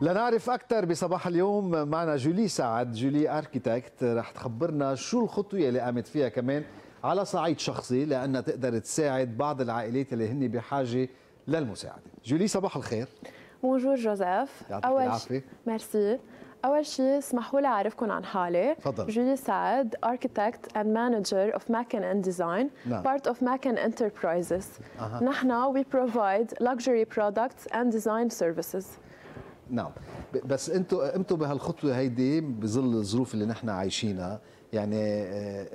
لنعرف أكثر بصباح اليوم معنا جولي سعد جولي أركيتكت رح تخبرنا شو الخطوة اللي قامت فيها كمان على صعيد شخصي لأنها تقدر تساعد بعض العائلات اللي هن بحاجة للمساعدة جولي صباح الخير بونجور جوزيف أول شيء ميرسي اول شيء اسمحوا لي اعرفكم عن حالي تفضل جولي سعد اركيتكت اند مانجر اوف ماكن اند ديزاين بارت اوف ماكن انتربرايزز نحن وي بروفايد لكجري برودكتس اند ديزاين سيرفيسز نعم بس انتم قمتوا بهالخطوه هيدي بظل الظروف اللي نحن عايشينها يعني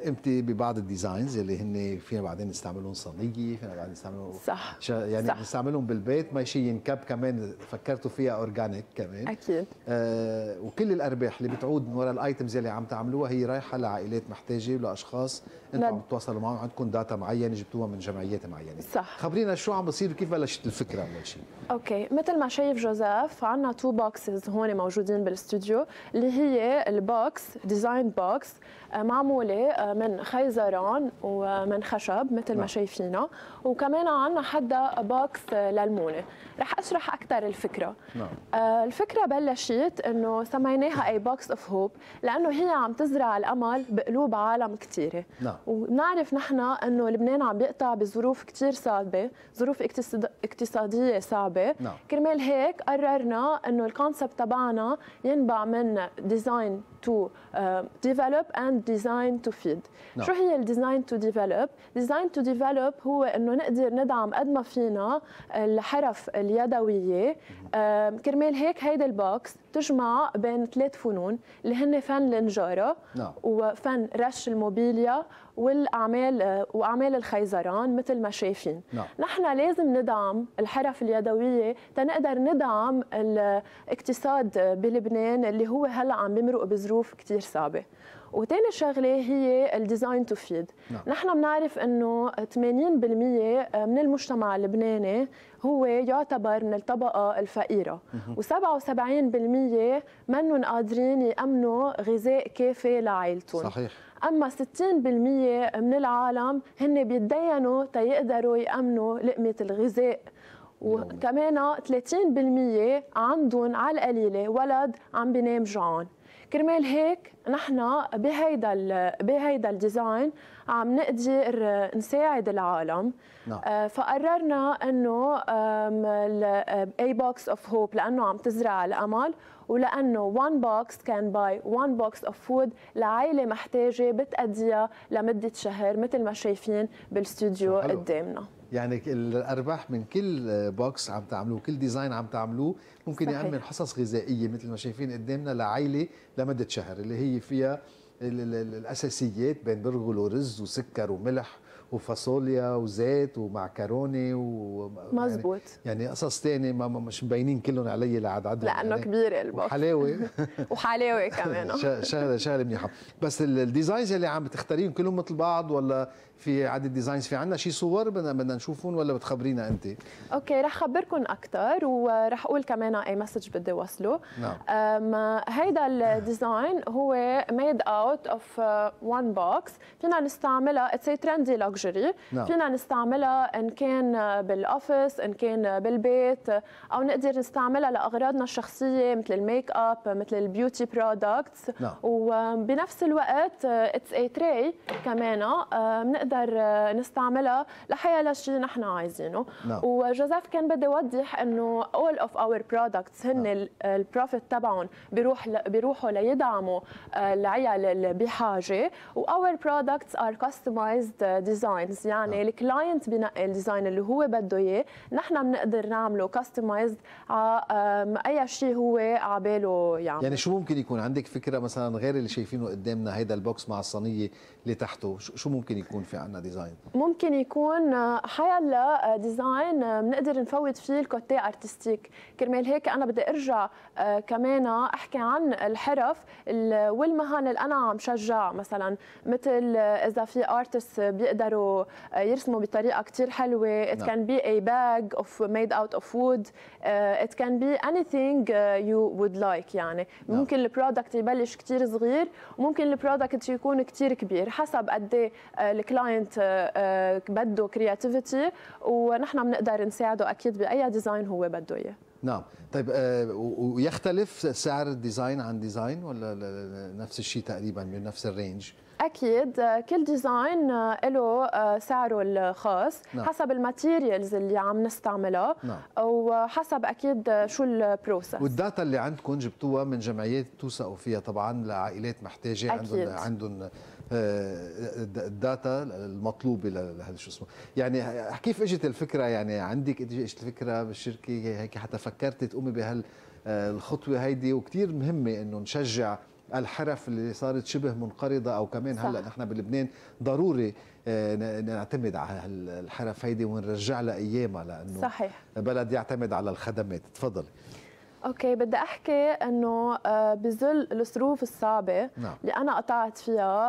انت آه، ببعض الديزاينز اللي هن فينا بعدين نستعملهم صينيه فينا بعدين نستعملهم صح يعني صح. نستعملهم بالبيت ما شيء ينكب كمان فكرتوا فيها اورجانيك كمان اكيد آه وكل الارباح اللي بتعود من وراء الايتمز اللي عم تعملوها هي رايحه لعائلات محتاجه ولاشخاص انتم نعم. عم تتواصلوا معهم عندكم داتا معينه جبتوها من جمعيات معينه صح خبرينا شو عم بصير وكيف بلشت الفكره اول شيء اوكي مثل ما شايف جوزيف عندنا تو بوكسز هون موجودين بالاستوديو اللي هي البوكس ديزاين بوكس آه، معموله آه، من خيزران ومن خشب مثل ما نعم. شايفينا وكمان عندنا حدا باكس للمونه رح اشرح اكثر الفكره نعم. آه، الفكره بلشت انه سميناها اي بوكس اوف هوب لانه هي عم تزرع الامل بقلوب عالم كثيره نعم. وبنعرف نحن انه لبنان عم بيقطع بظروف كثير صعبه ظروف اقتصاديه صعبه نعم. كرمال هيك قررنا انه الكونسبت تبعنا ينبع من ديزاين to uh, develop and design to feed no. نعم. شو هي الديزاين تو ديفلوب ديزاين تو ديفلوب هو انه نقدر ندعم قد ما فينا الحرف اليدويه كرمال هيك هيدا البوكس تجمع بين ثلاث فنون اللي هن فن النجاره نعم. وفن رش الموبيليا والاعمال أه، واعمال الخيزران مثل ما شايفين نعم. نحن لازم ندعم الحرف اليدويه تنقدر ندعم الاقتصاد بلبنان اللي هو هلا عم بمرق بظروف كثير صعبه وثاني شغله هي الديزاين تو فيد نعم. نحن بنعرف انه 80% من المجتمع اللبناني هو يعتبر من الطبقه الفقيره و77% منهم قادرين يامنوا غذاء كافي لعائلتهم صحيح اما 60% من العالم هن بيتدينوا تيقدروا يامنوا لقمه الغذاء وكمان 30% عندهم على القليله ولد عم بينام جوعان كرمال هيك نحن بهيدا بهيدا الديزاين عم نقدر نساعد العالم نعم. آه، فقررنا انه اي بوكس اوف هوب لانه عم تزرع الامل ولانه وان بوكس كان باي وان بوكس اوف فود لعائله محتاجه بتأديها لمده شهر مثل ما شايفين بالاستوديو قدامنا يعني الارباح من كل بوكس عم تعملوه كل ديزاين عم تعملوه ممكن صحيح. يعمل حصص غذائيه مثل ما شايفين قدامنا لعائله لمده شهر اللي هي فيها الاساسيات بين برغل ورز وسكر وملح وفاصوليا وزيت ومعكرونه و يعني مظبوط يعني, يعني قصص ثانيه ما مش مبينين كلهم علي لعد عد لانه يعني كبير قلبه وحلاوه وحلاوه كمان شغله شغله منيحه بس الديزاينز اللي عم تختاريهم كلهم مثل بعض ولا في عدد ديزاينز في عندنا شي صور بدنا بدنا نشوفهم ولا بتخبرينا انت اوكي رح خبركم اكثر ورح اقول كمان اي مسج بدي وصله نعم هيدا الديزاين هو ميد اوت اوف وان بوكس فينا نستعملها اتس ترندي لوكس لوكجري نعم. فينا نستعملها ان كان بالاوفيس ان كان بالبيت او نقدر نستعملها لاغراضنا الشخصيه مثل الميك اب مثل البيوتي برودكتس نعم. وبنفس الوقت اتس اي تري كمان بنقدر آه، نستعملها لحياة شيء نحن عايزينه نعم. وجوزيف كان بدي اوضح انه اول اوف اور برودكتس هن نعم. البروفيت تبعهم بيروح بيروحوا ليدعموا آه، العيال اللي بحاجه واور برودكتس ار كاستمايزد ديزاين ديزاينز ah. يعني آه. الكلاينت بنقي الديزاين اللي هو بده اياه نحن بنقدر نعمله كاستمايز آه، على اي شيء هو عباله يعمل يعني شو ممكن يكون عندك فكره مثلا غير اللي شايفينه قدامنا هيدا البوكس مع الصينيه اللي تحته شو ممكن يكون في عندنا ديزاين ممكن يكون حيلا ديزاين بنقدر نفوت فيه الكوتي ارتستيك كرمال هيك انا بدي ارجع آه، كمان احكي عن الحرف والمهن اللي انا عم شجع مثلا مثل آه، اذا في ارتست بيقدروا بيقدروا آه، يرسموا بطريقه كثير حلوه it نعم. can be a bag of made out of wood uh, it can be anything آه، you would like يعني نعم. ممكن البرودكت يبلش كثير صغير وممكن البرودكت يكون كثير كبير حسب قد ايه الكلاينت بده كرياتيفيتي ونحن بنقدر نساعده اكيد باي ديزاين هو بده اياه نعم طيب آه، ويختلف سعر الديزاين عن ديزاين ولا نفس الشيء تقريبا من نفس الرينج اكيد آه، كل ديزاين آه، له سعره الخاص نعم. حسب الماتيريالز اللي عم نستعملها نعم. وحسب اكيد شو البروسس والداتا اللي عندكم جبتوها من جمعيات توثقوا فيها طبعا لعائلات محتاجه أكيد. عندهم عندهم آه، الداتا المطلوبه لهذا شو اسمه يعني كيف اجت الفكره يعني عندك اجت الفكره بالشركه هيك حتى فكرت تقومي بهالخطوه آه، هيدي وكثير مهمه انه نشجع الحرف اللي صارت شبه منقرضه او كمان صح. هلا نحن بلبنان ضروري آه، نعتمد على الحرف هيدي ونرجع لها ايامها لانه صحيح بلد يعتمد على الخدمات تفضلي اوكي بدي احكي انه آه، بظل الظروف الصعبه نعم. اللي انا قطعت فيها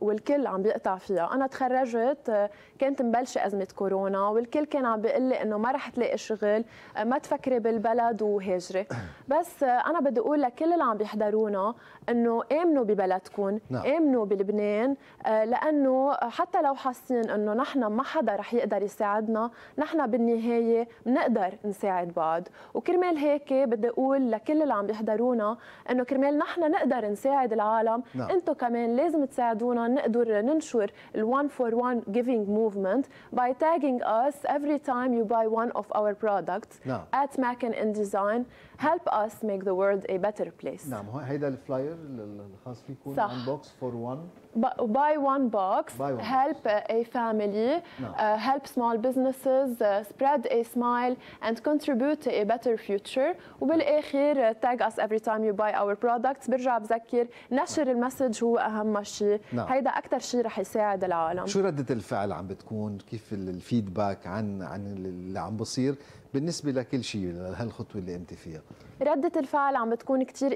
والكل عم بيقطع فيها، انا تخرجت آه، كانت مبلشه ازمه كورونا والكل كان عم بيقول لي انه ما رح تلاقي شغل، آه، ما تفكري بالبلد وهاجري، بس انا بدي اقول لكل اللي عم بيحضرونا انه امنوا ببلدكم، نعم. امنوا بلبنان لانه حتى لو حاسين انه نحن ما حدا رح يقدر يساعدنا، نحن بالنهايه بنقدر نساعد بعض، وكرمال هيك بدي اقول لكل اللي عم يحضرونا انه كرمال نحن نقدر نساعد العالم نعم. انتم كمان لازم تساعدونا نقدر ننشر ال1 for 1 giving movement by tagging us every time you buy one of our products نعم. at Macan in Design help us make the world a better place نعم هيدا الفلاير الخاص فيكم صح. unbox for one buy one box, buy one help box. a family, no. uh, help small businesses, uh, spread a smile, and contribute to a better future وبالاخر تاج اس افري تايم يو باي اور برودكتس برجع بذكر نشر المسج هو اهم شيء نعم. هيدا اكثر شيء رح يساعد العالم شو رده الفعل عم بتكون كيف الفيدباك عن عن اللي عم بصير بالنسبه لكل شيء لهالخطوه اللي انت فيها رده الفعل عم بتكون كثير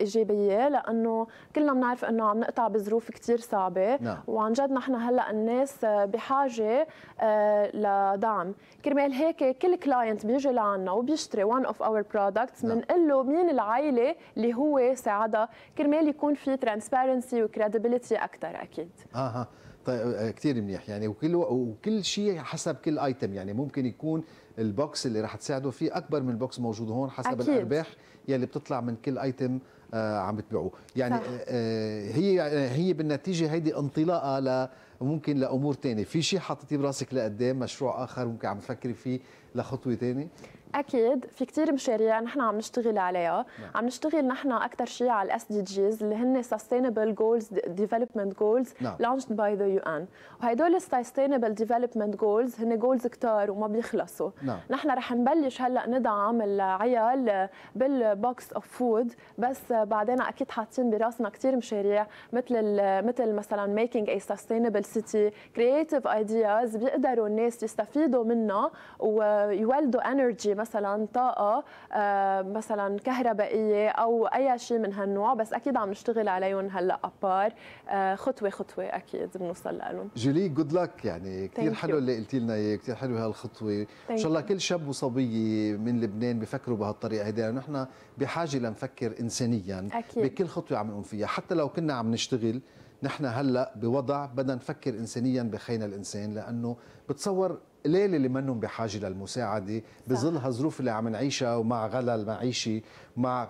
ايجابيه لانه كلنا بنعرف انه عم نقطع بظروف كثير صعبه نعم. وعن جد نحن هلا الناس بحاجه آه، لدعم كرمال هيك كل كلاينت بيجي لعنا وبيشتري وان اوف اور برودكتس بنقول له مين العائله اللي هو ساعدها كرمال يكون في ترانسبيرنسي وكريديبيليتي اكثر اكيد اها طيب آه، كثير منيح يعني وكل وكل شيء حسب كل ايتم يعني ممكن يكون البوكس اللي رح تساعده فيه اكبر من البوكس موجود هون حسب أكيد. الارباح يلي بتطلع من كل ايتم آه عم بتبيعوه يعني صح. آه, آه، هي آه، هي بالنتيجه هيدي انطلاقه ل ممكن لامور تانية في شيء حاطتيه براسك لقدام مشروع اخر ممكن عم تفكري فيه لخطوه تانية اكيد في كثير مشاريع نحن عم نشتغل عليها نعم. عم نشتغل نحن اكثر شيء على الاس دي جيز اللي هن سستينبل جولز ديفلوبمنت جولز لانشد باي ذا يو ان وهدول السستينبل ديفلوبمنت جولز هن جولز كثار وما بيخلصوا نعم. نحن رح نبلش هلا ندعم العيال بالبوكس اوف فود بس بعدين اكيد حاطين براسنا كثير مشاريع مثل مثل مثلا ميكينج اي سستينبل سيتي كرييتيف ايدياز بيقدروا الناس يستفيدوا منها ويولدوا انرجي مثلا طاقه آه، مثلا كهربائيه او اي شيء من هالنوع بس اكيد عم نشتغل عليهم هلا ابار آه، خطوه خطوه اكيد بنوصل لهم جولي جود لك يعني كثير حلو اللي قلتي لنا اياه كثير حلو هالخطوه ان شاء الله كل شاب وصبيه من لبنان بفكروا بهالطريقه هيدي لانه نحن بحاجه لنفكر انسانيا أكيد. بكل خطوه عم نقوم فيها حتى لو كنا عم نشتغل نحن هلا بوضع بدنا نفكر انسانيا بخينا الانسان لانه بتصور قليل اللي منهم بحاجه للمساعده بظل هالظروف اللي عم نعيشها ومع غلا المعيشي مع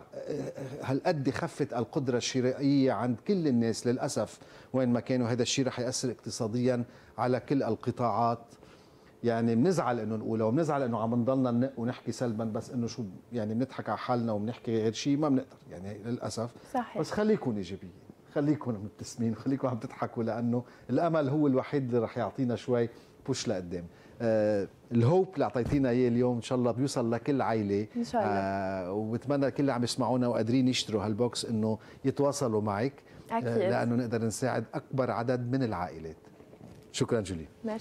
هالقد خفت القدره الشرائيه عند كل الناس للاسف وين ما كانوا هذا الشيء رح ياثر اقتصاديا على كل القطاعات يعني بنزعل انه نقولها وبنزعل انه عم نضلنا ننق ونحكي سلبا بس انه شو يعني بنضحك على حالنا وبنحكي غير شيء ما بنقدر يعني للاسف صحيح. بس خليكم ايجابيين خليكم مبتسمين وخليكم عم تضحكوا لانه الامل هو الوحيد اللي رح يعطينا شوي بوش لقدام آه الهوب اللي اعطيتينا اياه اليوم ان شاء الله بيوصل لكل عائله ان شاء الله آه وبتمنى كل اللي عم يسمعونا وقادرين يشتروا هالبوكس انه يتواصلوا معك أكيد. آه لانه نقدر نساعد اكبر عدد من العائلات شكرا جولي